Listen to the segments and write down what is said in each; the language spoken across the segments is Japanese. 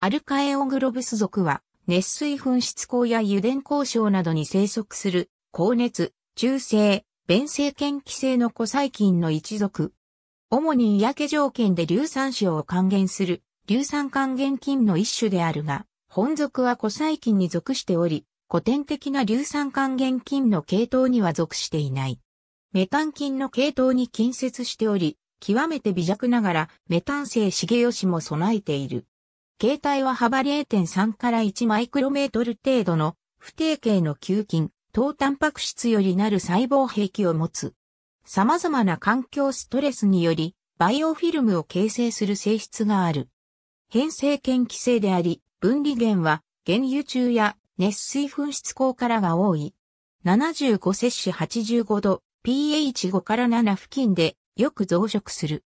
アルカエオグロブス属は、熱水噴出口や油田交渉などに生息する、高熱、中性、弁性検気性の古細菌の一族。主に嫌気条件で硫酸塩を還元する、硫酸還元菌の一種であるが、本属は古細菌に属しており、古典的な硫酸還元菌の系統には属していない。メタン菌の系統に近接しており、極めて微弱ながらメタン性重吉も備えている。形態は幅0.3から1マイクロメートル程度の不定形の球菌、糖タンパク質よりなる細胞兵器を持つ。様々な環境ストレスにより、バイオフィルムを形成する性質がある。変性検規性であり、分離源は、原油中や熱水噴出口からが多い。75摂氏85度、pH5 から7付近でよく増殖する。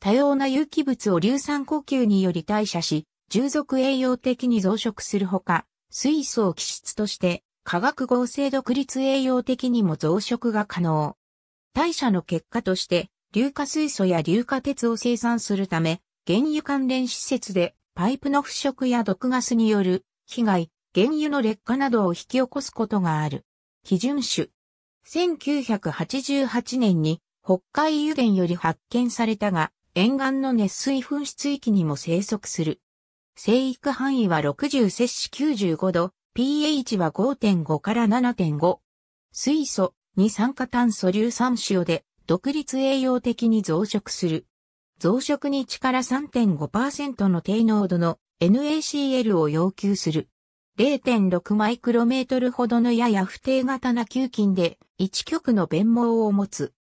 多様な有機物を硫酸呼吸により代謝し、従属栄養的に増殖するほか、水素を基質として化学合成独立栄養的にも増殖が可能。代謝の結果として、硫化水素や硫化鉄を生産するため、原油関連施設でパイプの腐食や毒ガスによる被害、原油の劣化などを引き起こすことがある。基準種。1988年に北海油田より発見されたが、沿岸の熱水噴出域にも生息する。生育範囲は60摂氏95度、pH は5.5から7.5。水素、二酸化炭素硫酸塩で独立栄養的に増殖する。増殖に力3.5%の低濃度の NaCl を要求する。0.6マイクロメートルほどのやや不定型な球菌で一極の弁毛を持つ。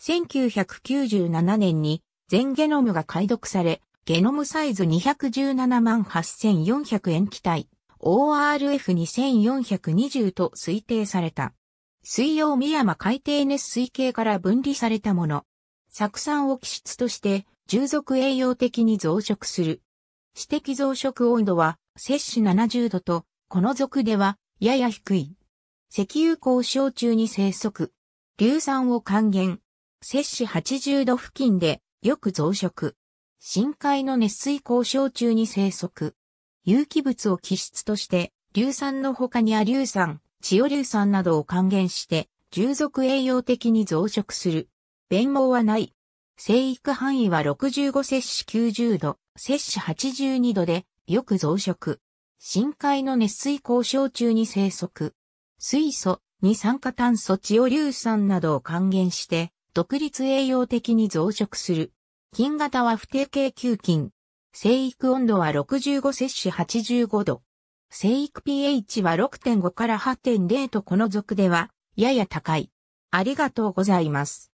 1997年に全ゲノムが解読され、ゲノムサイズ217万8400円基体、ORF2420 と推定された。水曜宮山海底熱水系から分離されたもの。酢酸を基質として、従属栄養的に増殖する。指摘増殖温度は、摂氏70度と、この属では、やや低い。石油鉱床中に生息。硫酸を還元。摂氏80度付近で、よく増殖。深海の熱水交渉中に生息。有機物を気質として、硫酸の他に亜硫酸、チオ硫酸などを還元して、従属栄養的に増殖する。弁毛はない。生育範囲は65摂氏90度、摂氏82度で、よく増殖。深海の熱水交渉中に生息。水素、二酸化炭素チオ硫酸などを還元して、独立栄養的に増殖する。金型は不定型球菌。生育温度は65摂氏85度。生育 pH は6.5から8.0とこの属では、やや高い。ありがとうございます。